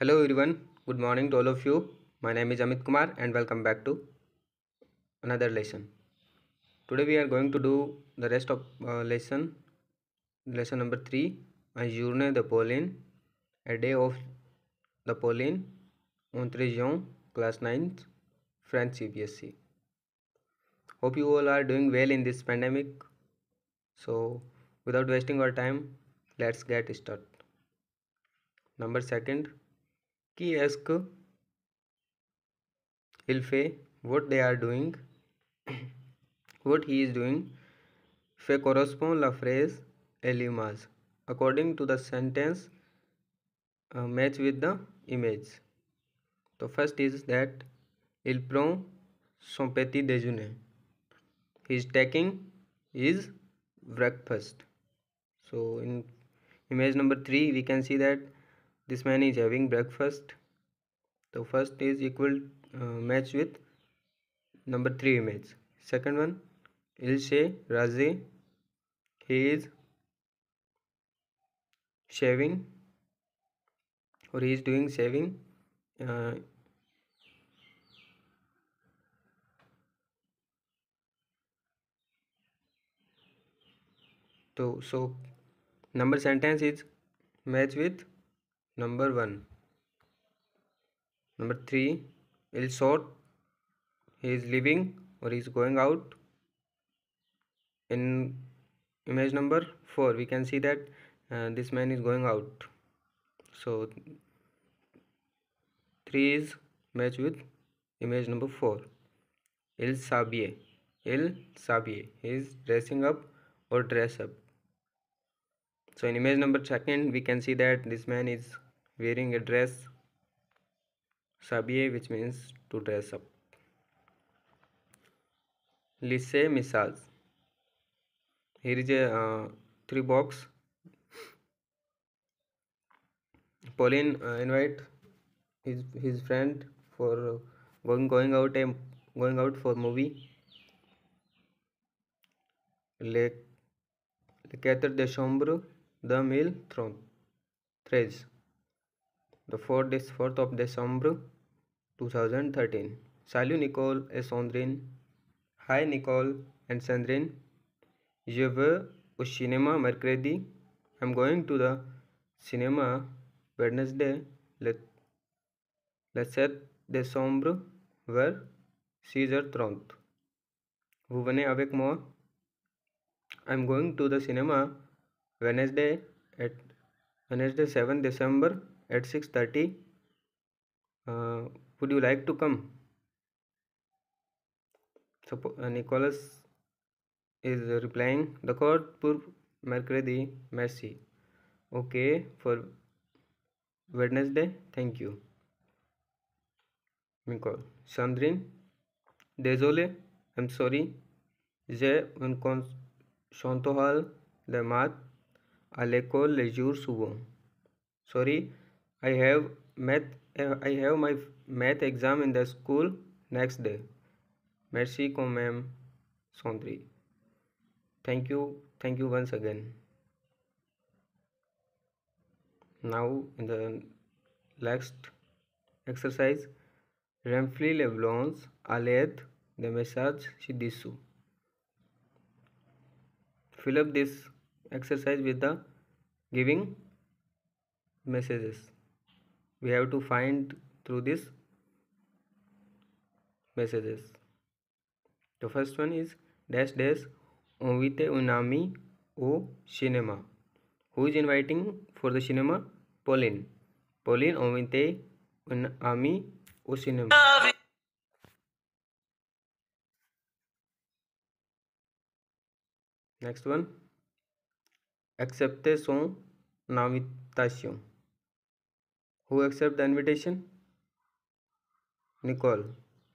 Hello everyone, good morning to all of you. My name is Amit Kumar and welcome back to another lesson. Today we are going to do the rest of uh, lesson, lesson number 3, A Journée de Pauline, A Day of the Pauline, Entre class 9th, French CBSC. Hope you all are doing well in this pandemic. So without wasting our time, let's get started. Number second, Ki ask Ilfe what they are doing, what he is doing. Fait correspond la phrase et According to the sentence, uh, match with the image. So first is that il prend son petit déjeuner. He is taking his breakfast. So in image number three, we can see that this man is having breakfast so first is equal uh, match with number 3 image second one Ilse Razi he is shaving or he is doing shaving uh, so so number sentence is match with number 1 number 3 will sort he is leaving or he is going out in image number 4 we can see that uh, this man is going out so 3 is match with image number 4 il sabie il sabie he is dressing up or dress up so in image number second we can see that this man is wearing a dress sabiye which means to dress up lise massage here is a uh, three box Pauline uh, invite his his friend for going going out a going out for movie. Le, le 4 décembre 2013. The 4th is 4th of December 2013. Salut Nicole et Sandrine. Hi Nicole and Sandrine. Je vais au cinéma mercredi. I'm going to the cinema Wednesday. Let le 7 décembre vers 6h30. Vous venez avec moi? I'm going to the cinema Wednesday at Wednesday 7 December at six thirty would you like to come सपो Nicolas is replying द कॉर्ड पुर मैरकरे दी मैसी okay for Wednesday thank you Nicole सन्द्रीन डेजोले I am sorry जे उनकॉन शांतोहाल द मात अलेको लेजूर सुबो sorry I have math I have my math exam in the school next day. Merci को मैम सौंदरी thank you thank you once again now in the next exercise Rempli Leblons Aleth the message Shidisu fill up this exercise with the giving messages we have to find through this messages the first one is dash dash Ovite Unami O cinema who is inviting for the cinema Pauline Pauline Ovite Unami O cinema next one accepte son invitation Who accept the invitation? Nicole.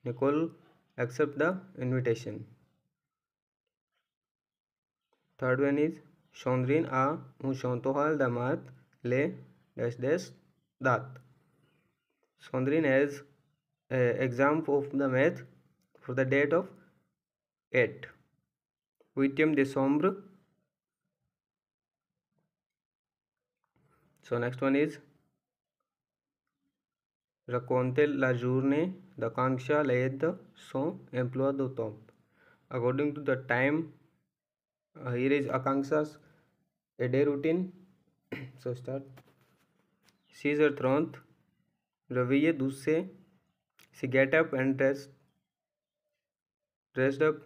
Nicole accept the invitation. Third one is Shondrin a mu shontohal damat le dash dash dat. Shondrin has uh, exam of the math for the date of 8. the sombre. So next one is रकोंते लाजूर ने दकांक्षा ले द so एम्प्लॉय दो टॉम according to the time here is Akanksha a day routine so start सीजर थ्रॉन्थ रवैये दूसरे सी get up and dress dressed up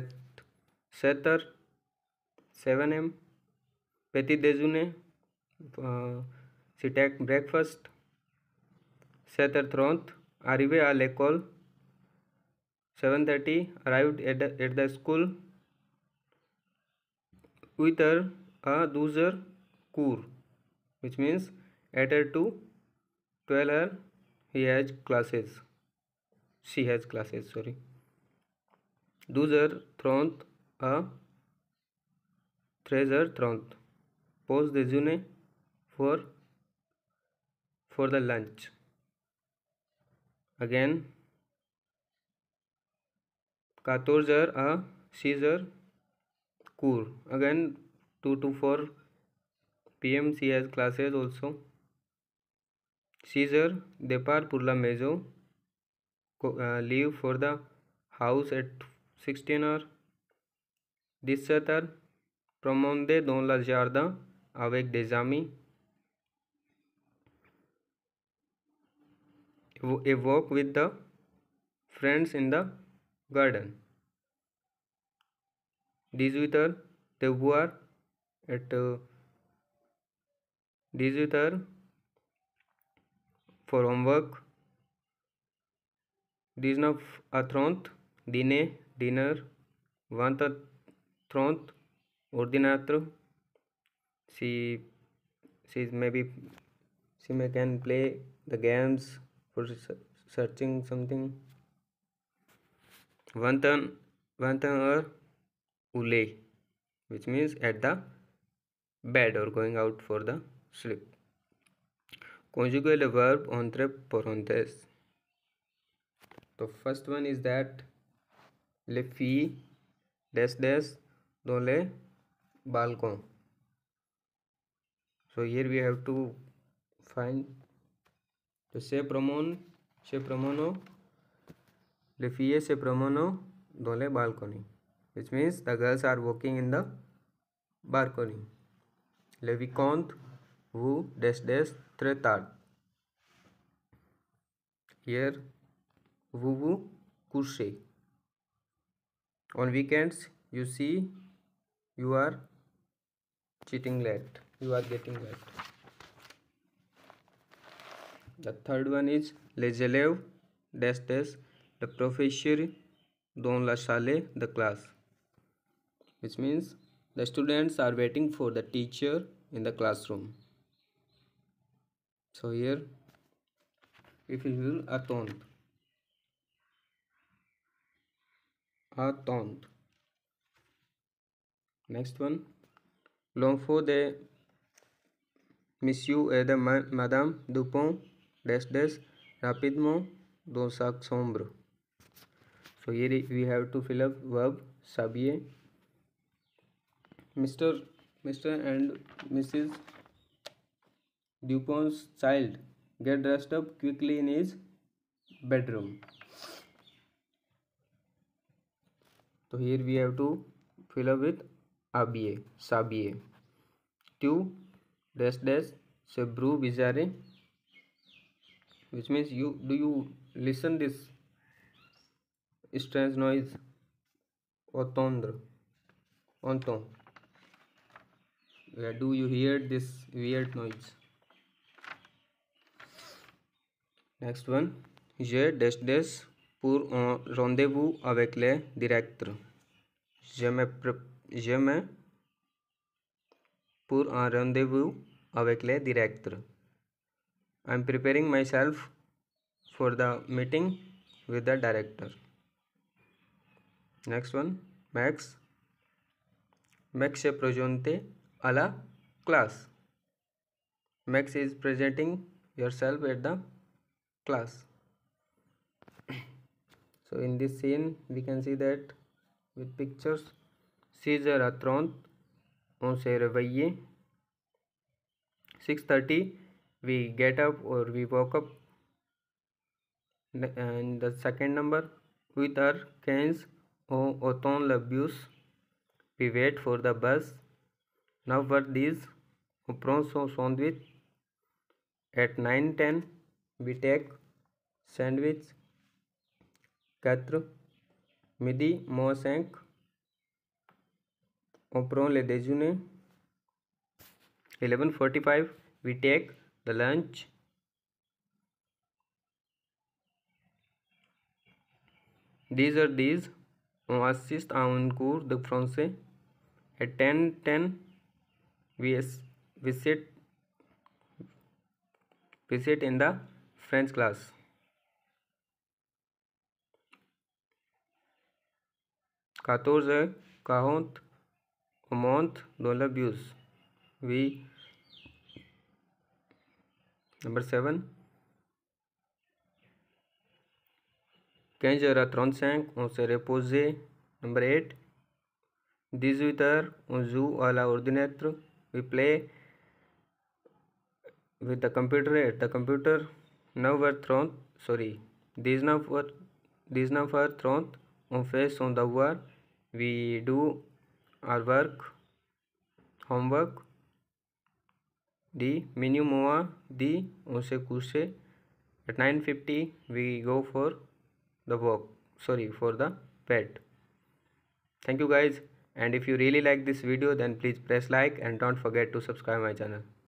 at सेतर सेवन एम पेती देजू ने सी take breakfast 7th arrivé à l'école 7:30 arrived at the, at the school 8 heures à 12 heures cours which means 8 heures to 12 heures he has classes she has classes sorry 12 heures 30 à 13 heures 30 pause déjeuner for for the lunch again कातोर्जर अ सीजर कूर again two two four PM एम सी एज classes also सीजर देपार पुरला मेजो leave for the house at sixteen आर दिस सतर दे दोन लजार द अवेक डेजामी a walk with the friends in the garden. This winter they were at uh, these with for homework. This now a thront, dine, dinner, want a thront, ordinatro. She, she maybe, she may can play the games for searching something vantan vantan or ule which means at the bed or going out for the sleep conjugal verb entre parentheses तो first one is that ले फी dash dash दो ले बालकों so here we have to find तो से प्रमोन से प्रमोनो ले फीए से प्रमोनो दोले balcony which means the girls are walking in the balcony ले वो वु डैश डैश थ्रेतार हियर वु वु कुर्से on weekends you see you are cheating late you are getting late the third one is élèves dash dash the professor dans la salle the class which means the students are waiting for the teacher in the classroom so here if you will attend attend next one for the monsieur et de madame Dupont dash dash रापिदमो दो सोम्र so ये we have to fill up verb सबिये mister mister and missus Dupont's child get dressed up quickly in is bedroom तो here we have to fill up with आबिए साबिए to dash dash से ब्रू बिजारे which means you do you listen this strange noise otondra onton where do you hear this weird noise next one je dash dash pour un rendez-vous avec le directeur je me je me pour un rendez-vous avec le directeur I am preparing myself for the meeting with the director next one max max se presente a class max is presenting yourself at the class so in this scene we can see that with pictures Caesar Atron on se 6:30 we get up or we woke up and the second number with our cans or auton le bus we wait for the bus now were these prawns or sandwich at 9:10 we take sandwich quatre midi moins cinq on prend le déjeuner 11:45 we take lunch these are these assist en cours de français at 10 10 we visit visit in the french class quatorze quarante au monte dans la bus we number seven कैंजरा त्रन सैंक से रेपोजे number eight दिजर ऊ जू वाला उर्दिनेत्र we play with the computer at the computer नव वर थ्रोन सॉरी दिज न फॉर थ्रोन ऊ फेस ऑन दर we do our work homework the minimum of the course at 950 we go for the walk sorry for the pet thank you guys and if you really like this video then please press like and don't forget to subscribe my channel